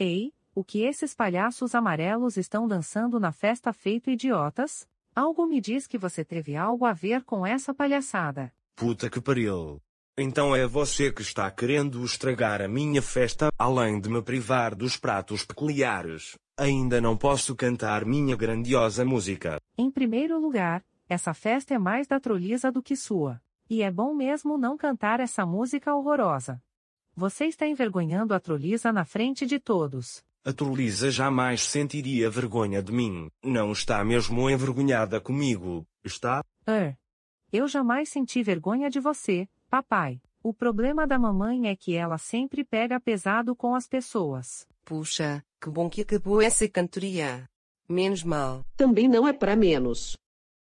Ei, o que esses palhaços amarelos estão dançando na festa feito idiotas? Algo me diz que você teve algo a ver com essa palhaçada. Puta que pariu. Então é você que está querendo estragar a minha festa, além de me privar dos pratos peculiares. Ainda não posso cantar minha grandiosa música. Em primeiro lugar, essa festa é mais da troliza do que sua. E é bom mesmo não cantar essa música horrorosa. Você está envergonhando a Trolisa na frente de todos. A Trolisa jamais sentiria vergonha de mim. Não está mesmo envergonhada comigo, está? Er. Eu jamais senti vergonha de você, papai. O problema da mamãe é que ela sempre pega pesado com as pessoas. Puxa, que bom que acabou essa cantoria. Menos mal. Também não é para menos.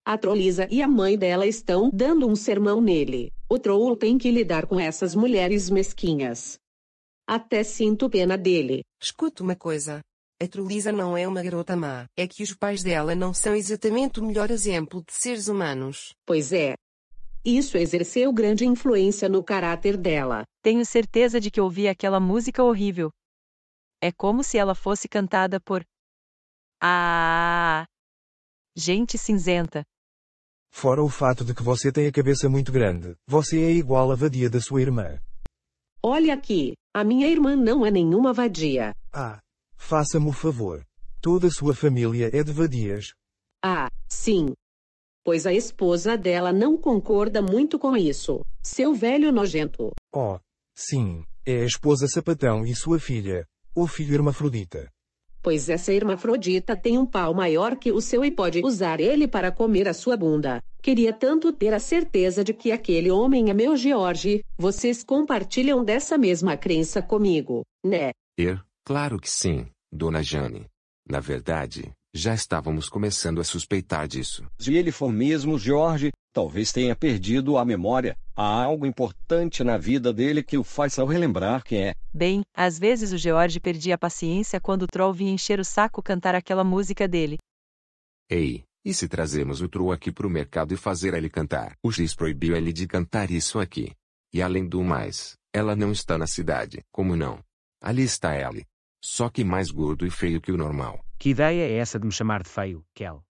A Trolisa e a mãe dela estão dando um sermão nele. O troll tem que lidar com essas mulheres mesquinhas. Até sinto pena dele. Escuta uma coisa. A Trulisa não é uma garota má. É que os pais dela não são exatamente o melhor exemplo de seres humanos. Pois é. Isso exerceu grande influência no caráter dela. Tenho certeza de que ouvi aquela música horrível. É como se ela fosse cantada por. Ah! Gente cinzenta. Fora o fato de que você tem a cabeça muito grande, você é igual à vadia da sua irmã. Olha aqui, a minha irmã não é nenhuma vadia. Ah, faça-me o favor. Toda sua família é de vadias. Ah, sim. Pois a esposa dela não concorda muito com isso, seu velho nojento. Oh, sim, é a esposa sapatão e sua filha, o filho hermafrodita pois essa hermafrodita tem um pau maior que o seu e pode usar ele para comer a sua bunda. Queria tanto ter a certeza de que aquele homem é meu George. Vocês compartilham dessa mesma crença comigo, né? Er, claro que sim, dona Jane. Na verdade, já estávamos começando a suspeitar disso. Se ele for mesmo George, talvez tenha perdido a memória há algo importante na vida dele que o faz ao relembrar quem é. Bem, às vezes o George perdia a paciência quando o Troll vinha encher o saco cantar aquela música dele. Ei, e se trazemos o Troll aqui pro mercado e fazer ele cantar? O Giz proibiu ele de cantar isso aqui. E além do mais, ela não está na cidade. Como não? Ali está ele. Só que mais gordo e feio que o normal. Que ideia é essa de me chamar de feio, Kel?